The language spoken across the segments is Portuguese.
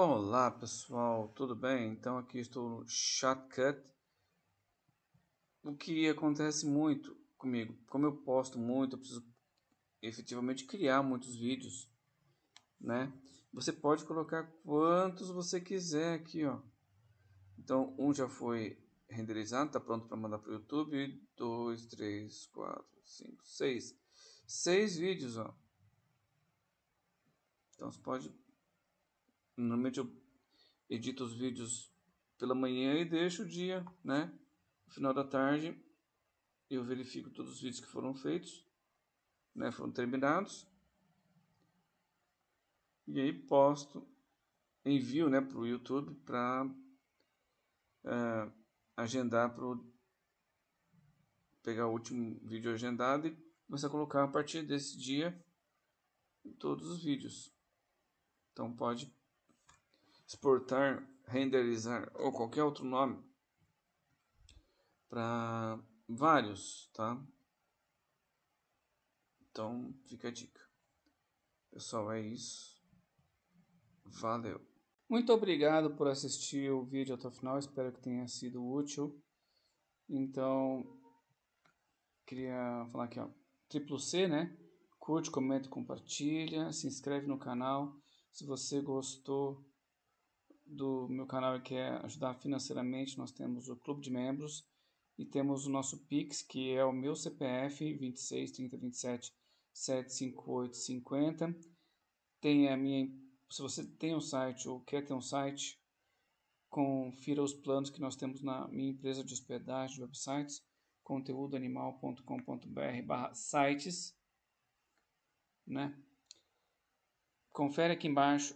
Olá pessoal, tudo bem? Então aqui estou no Shortcut. O que acontece muito comigo, como eu posto muito, eu preciso efetivamente criar muitos vídeos, né? Você pode colocar quantos você quiser aqui, ó. Então um já foi renderizado, tá pronto para mandar para o YouTube. Dois, três, quatro, cinco, seis, seis vídeos, ó. Então você pode Normalmente eu edito os vídeos pela manhã e deixo o dia, né? No final da tarde eu verifico todos os vídeos que foram feitos, né? Foram terminados. E aí posto, envio, né, para o YouTube para uh, é, agendar para pegar o último vídeo agendado e começar a colocar a partir desse dia todos os vídeos. Então pode exportar, renderizar ou qualquer outro nome para vários, tá? Então fica a dica. Pessoal, é isso. Valeu. Muito obrigado por assistir o vídeo até o final. Espero que tenha sido útil. Então, queria falar aqui, ó. Triplo C, né? Curte, comenta, compartilha, se inscreve no canal. Se você gostou do meu canal que é ajudar financeiramente, nós temos o clube de membros e temos o nosso Pix, que é o meu CPF 26 30 27 758 50. Tem a minha, se você tem um site ou quer ter um site, confira os planos que nós temos na minha empresa de hospedagem de websites, conteúdoanimal.com.br/sites, né? Confere aqui embaixo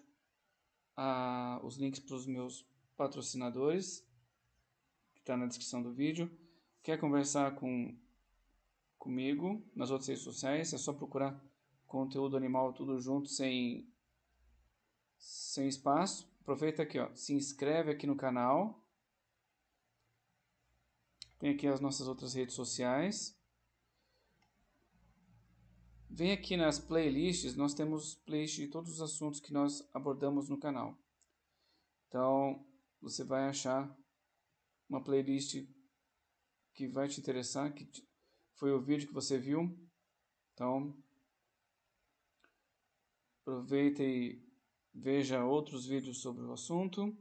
os links para os meus patrocinadores, que está na descrição do vídeo. Quer conversar com comigo nas outras redes sociais? É só procurar conteúdo animal tudo junto, sem, sem espaço. Aproveita aqui, ó, se inscreve aqui no canal. Tem aqui as nossas outras redes sociais. Vem aqui nas playlists, nós temos playlist de todos os assuntos que nós abordamos no canal. Então, você vai achar uma playlist que vai te interessar, que foi o vídeo que você viu. Então, aproveita e veja outros vídeos sobre o assunto.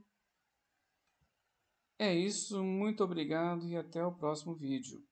É isso, muito obrigado e até o próximo vídeo.